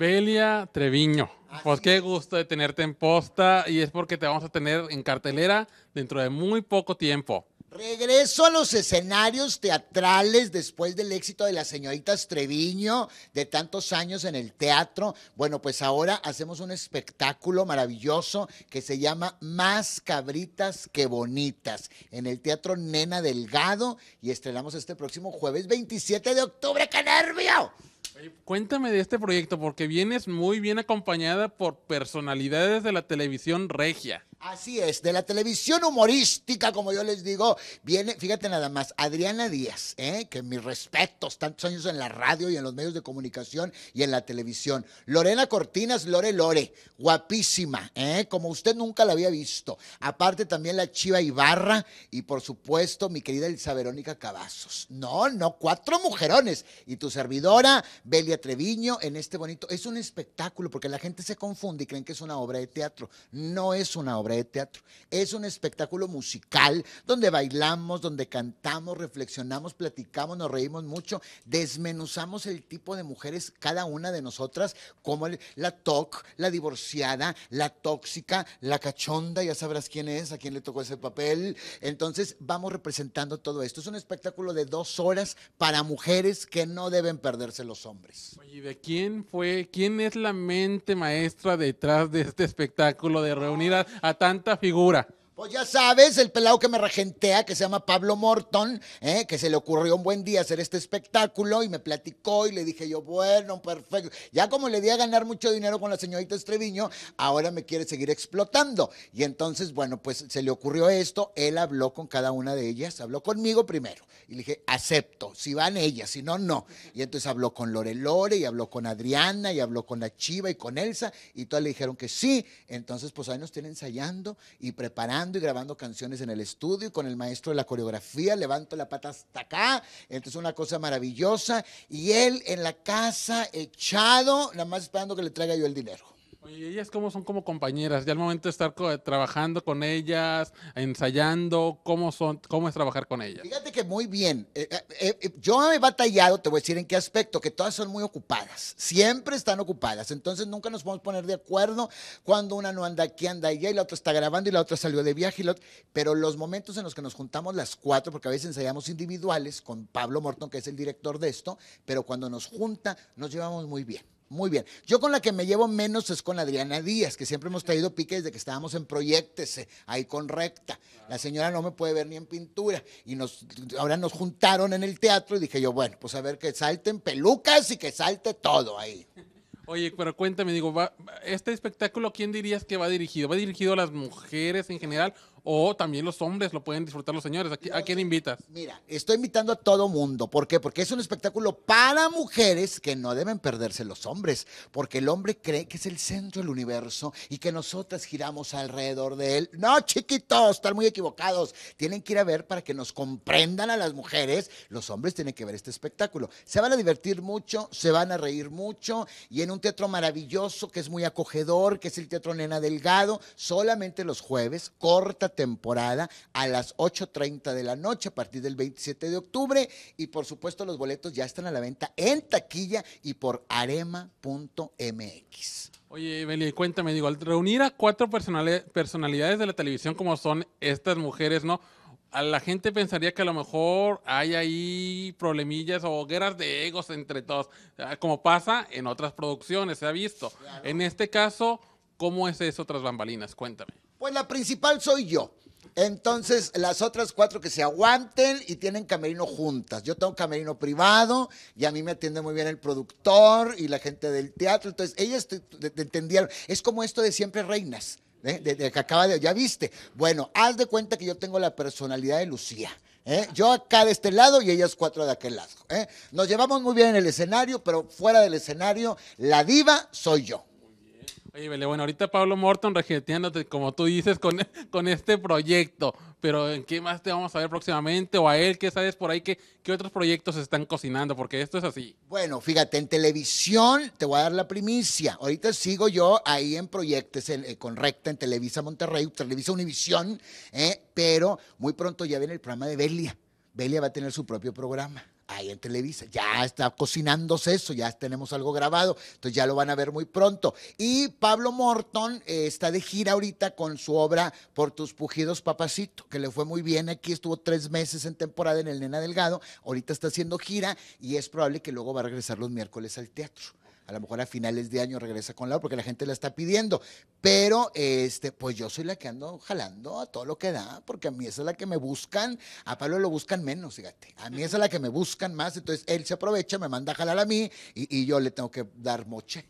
Belia Treviño. Ah, pues qué gusto de tenerte en posta y es porque te vamos a tener en cartelera dentro de muy poco tiempo. Regreso a los escenarios teatrales después del éxito de las señoritas Treviño, de tantos años en el teatro. Bueno, pues ahora hacemos un espectáculo maravilloso que se llama Más cabritas que bonitas en el Teatro Nena Delgado y estrenamos este próximo jueves 27 de octubre. ¡Qué nervio! Cuéntame de este proyecto porque vienes muy bien acompañada por personalidades de la televisión regia. Así es, de la televisión humorística, como yo les digo, viene, fíjate nada más, Adriana Díaz, ¿eh? que mis respetos, tantos años en la radio y en los medios de comunicación y en la televisión. Lorena Cortinas, Lore Lore, guapísima, ¿eh? como usted nunca la había visto. Aparte también la Chiva Ibarra y por supuesto mi querida Elisa Verónica Cavazos. No, no, cuatro mujerones. Y tu servidora, Belia Treviño, en este bonito, es un espectáculo porque la gente se confunde y creen que es una obra de teatro. No es una obra de teatro. Es un espectáculo musical donde bailamos, donde cantamos, reflexionamos, platicamos, nos reímos mucho, desmenuzamos el tipo de mujeres, cada una de nosotras, como la toc, la divorciada, la tóxica, la cachonda, ya sabrás quién es, a quién le tocó ese papel. Entonces vamos representando todo esto. Es un espectáculo de dos horas para mujeres que no deben perderse los hombres. Oye, ¿de quién fue, quién es la mente maestra detrás de este espectáculo de reunir tanta figura. Pues ya sabes, el pelado que me regentea, que se llama Pablo Morton, ¿eh? que se le ocurrió un buen día hacer este espectáculo y me platicó y le dije yo, bueno, perfecto. Ya como le di a ganar mucho dinero con la señorita Estreviño, ahora me quiere seguir explotando. Y entonces, bueno, pues se le ocurrió esto, él habló con cada una de ellas, habló conmigo primero y le dije, acepto, si van ellas, si no, no. Y entonces habló con Lore Lore y habló con Adriana y habló con la Chiva y con Elsa y todas le dijeron que sí. Entonces, pues ahí nos tienen ensayando y preparando y grabando canciones en el estudio con el maestro de la coreografía, levanto la pata hasta acá, entonces una cosa maravillosa, y él en la casa echado, nada más esperando que le traiga yo el dinero. Oye, ellas cómo son como compañeras, ya al momento de estar trabajando con ellas, ensayando, ¿cómo, son, ¿cómo es trabajar con ellas? Fíjate que muy bien. Eh, eh, eh, yo he batallado, te voy a decir en qué aspecto, que todas son muy ocupadas, siempre están ocupadas, entonces nunca nos podemos poner de acuerdo cuando una no anda aquí, anda allá, y la otra está grabando y la otra salió de viaje, y pero los momentos en los que nos juntamos las cuatro, porque a veces ensayamos individuales con Pablo Morton, que es el director de esto, pero cuando nos junta nos llevamos muy bien. Muy bien. Yo con la que me llevo menos es con Adriana Díaz, que siempre hemos traído pique desde que estábamos en Proyectes, eh, ahí con recta. La señora no me puede ver ni en pintura. Y nos, ahora nos juntaron en el teatro y dije yo, bueno, pues a ver que salten pelucas y que salte todo ahí. Oye, pero cuéntame, digo, ¿va, ¿este espectáculo quién dirías que va dirigido? ¿Va dirigido a las mujeres en general o también los hombres lo pueden disfrutar los señores. ¿A, quién invitas? Mira, estoy invitando a todo mundo. ¿Por qué? Porque es un espectáculo para mujeres que no deben perderse los hombres, porque el hombre cree que es el centro del universo y que nosotras giramos alrededor de él. No, chiquitos, están muy equivocados. Tienen que ir a ver para que nos comprendan a las mujeres. Los hombres tienen que ver este espectáculo. Se van a divertir mucho, se van a reír mucho y en un teatro maravilloso que es muy acogedor, que es el Teatro Nena Delgado, solamente los jueves, corta temporada a las 8.30 de la noche a partir del 27 de octubre. Y por supuesto los boletos ya están a la venta en taquilla y por arema.mx. Oye, Beli, cuéntame, digo, al reunir a cuatro personalidades de la televisión como son estas mujeres, ¿no? A la gente pensaría que a lo mejor hay ahí problemillas o guerras de egos entre todos, como pasa en otras producciones, se ha visto. En este caso, ¿Cómo es eso otras bambalinas? Cuéntame. Pues la principal soy yo. Entonces, las otras cuatro que se aguanten y tienen camerino juntas. Yo tengo camerino privado y a mí me atiende muy bien el productor y la gente del teatro. Entonces, ellas entendieron. Es como esto de siempre reinas, ¿eh? de, que acaba de. Ya viste. Bueno, haz de cuenta que yo tengo la personalidad de Lucía. ¿eh? Yo acá de este lado y ellas cuatro de aquel lado. ¿eh? Nos llevamos muy bien en el escenario, pero fuera del escenario, la diva soy yo. Oye, Bele, bueno, ahorita Pablo Morton regeteándote, como tú dices, con, este proyecto. Pero ¿en qué más te vamos a ver próximamente? O a él, ¿qué sabes por ahí? ¿Qué, qué otros proyectos se están cocinando? Porque esto es así. Bueno, fíjate, en televisión te voy a dar la primicia. Ahorita sigo yo ahí en proyectos eh, con Recta, en Televisa Monterrey, Televisa Univisión. ¿eh? pero muy pronto ya viene el programa de Belia. Belia va a tener su propio programa ahí en Televisa. Ya está cocinándose eso, ya tenemos algo grabado, entonces ya lo van a ver muy pronto. Y Pablo Morton eh, está de gira ahorita con su obra Por tus pujidos, papacito, que le fue muy bien aquí, estuvo tres meses en temporada en el Nena Delgado, ahorita está haciendo gira y es probable que luego va a regresar los miércoles al teatro a lo mejor a finales de año regresa con O porque la gente la está pidiendo. Pero este, pues yo soy la que ando jalando a todo lo que da, porque a mí esa es la que me buscan, a Pablo lo buscan menos, fíjate. A mí esa es la que me buscan más, entonces él se aprovecha, me manda a jalar a mí y, y yo le tengo que dar moche.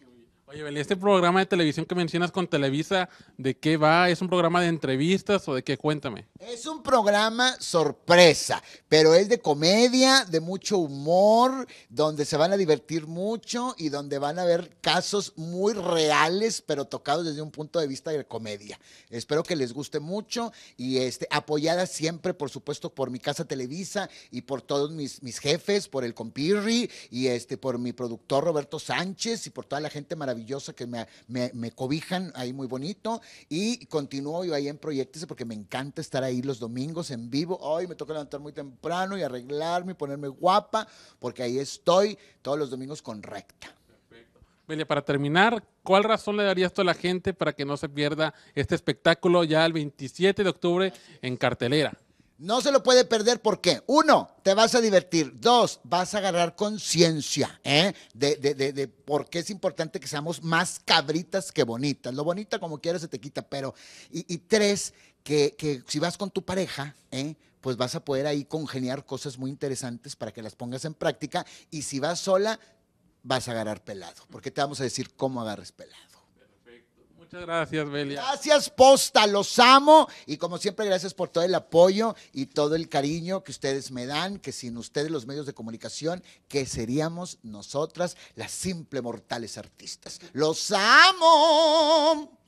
Oye, Beli, este programa de televisión que mencionas con Televisa, ¿de qué va? ¿Es un programa de entrevistas o de qué? Cuéntame. Es un programa sorpresa, pero es de comedia, de mucho humor, donde se van a divertir mucho y donde van a ver casos muy reales, pero tocados desde un punto de vista de comedia. Espero que les guste mucho y este, apoyada siempre, por supuesto, por mi casa Televisa y por todos mis, mis jefes, por el compirri y este, por mi productor Roberto Sánchez y por toda la gente maravillosa que me, cobijan ahí muy bonito. Y continúo yo ahí en Proyectese porque me encanta estar ahí los domingos en vivo. Hoy me toca levantar muy temprano y arreglarme y ponerme guapa porque ahí estoy todos los domingos con recta. Belia, para terminar, ¿cuál razón le darías tú a la gente para que no se pierda este espectáculo ya el 27 de octubre en cartelera? No se lo puede perder porque, uno, te vas a divertir. Dos, vas a agarrar conciencia ¿eh? de, por qué es importante que seamos más cabritas que bonitas. Lo bonita como quieras se te quita, pero... Y, tres, que, si vas con tu pareja, ¿eh? pues vas a poder ahí congeniar cosas muy interesantes para que las pongas en práctica. Y si vas sola, vas a agarrar pelado, porque te vamos a decir cómo agarres pelado. Muchas gracias, Belia. Gracias, Posta, los amo. Y como siempre, gracias por todo el apoyo y todo el cariño que ustedes me dan, que sin ustedes los medios de comunicación, que seríamos nosotras las simple mortales artistas. Los amo.